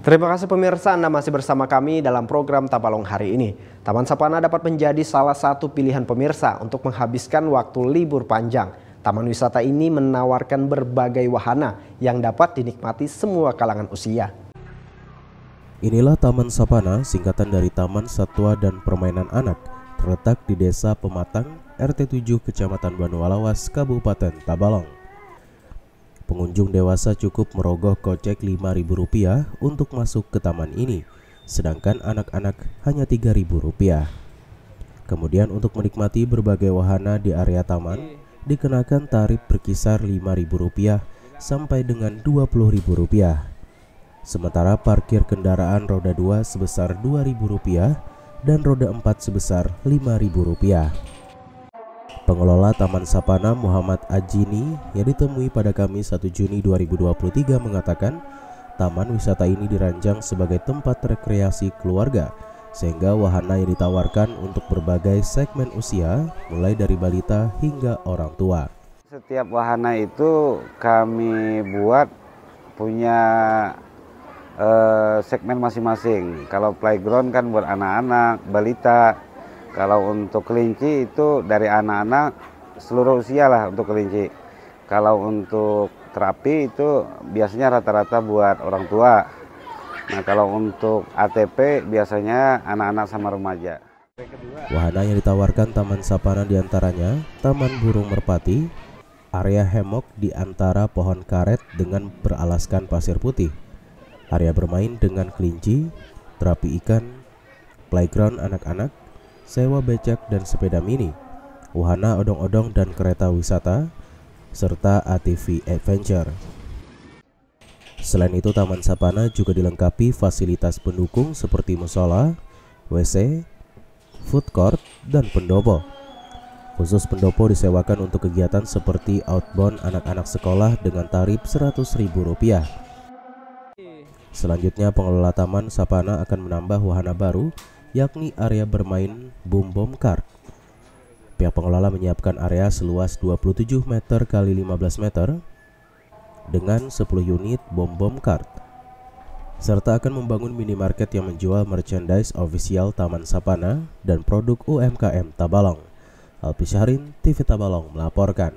Terima kasih pemirsa Anda masih bersama kami dalam program Tapalong hari ini. Taman Sapana dapat menjadi salah satu pilihan pemirsa untuk menghabiskan waktu libur panjang. Taman wisata ini menawarkan berbagai wahana yang dapat dinikmati semua kalangan usia. Inilah Taman Sapana, singkatan dari Taman Satwa dan Permainan Anak, terletak di Desa Pematang, RT 7 Kecamatan Banualawas, Kabupaten Tabalong. Pengunjung dewasa cukup merogoh kocek Rp5.000 untuk masuk ke taman ini, sedangkan anak-anak hanya Rp3.000. Kemudian untuk menikmati berbagai wahana di area taman, dikenakan tarif berkisar Rp5.000 sampai dengan Rp20.000. Sementara parkir kendaraan roda 2 sebesar Rp2.000 dan roda 4 sebesar Rp5.000 pengelola Taman Sapana Muhammad Ajini yang ditemui pada Kamis 1 Juni 2023 mengatakan taman wisata ini dirancang sebagai tempat rekreasi keluarga sehingga wahana yang ditawarkan untuk berbagai segmen usia mulai dari balita hingga orang tua. Setiap wahana itu kami buat punya eh, segmen masing-masing. Kalau playground kan buat anak-anak, balita, kalau untuk kelinci itu dari anak-anak seluruh usia lah untuk kelinci. Kalau untuk terapi itu biasanya rata-rata buat orang tua. Nah kalau untuk ATP biasanya anak-anak sama remaja. Wahana yang ditawarkan Taman Sapana diantaranya Taman Burung Merpati, area hemok di antara pohon karet dengan beralaskan pasir putih, area bermain dengan kelinci, terapi ikan, playground anak-anak, sewa becak dan sepeda mini, wahana odong-odong dan kereta wisata, serta ATV Adventure. Selain itu, Taman Sapana juga dilengkapi fasilitas pendukung seperti musola, WC, food court, dan pendopo. Khusus pendopo disewakan untuk kegiatan seperti outbound anak-anak sekolah dengan tarif Rp100.000. Selanjutnya, pengelola Taman Sapana akan menambah wahana baru yakni area bermain boom bom kart. Pihak pengelola menyiapkan area seluas 27 meter kali 15 meter dengan 10 unit bom bom kart serta akan membangun minimarket yang menjual merchandise official Taman Sapana dan produk UMKM Tabalong. Alpi Syahrin, TV Tabalong melaporkan.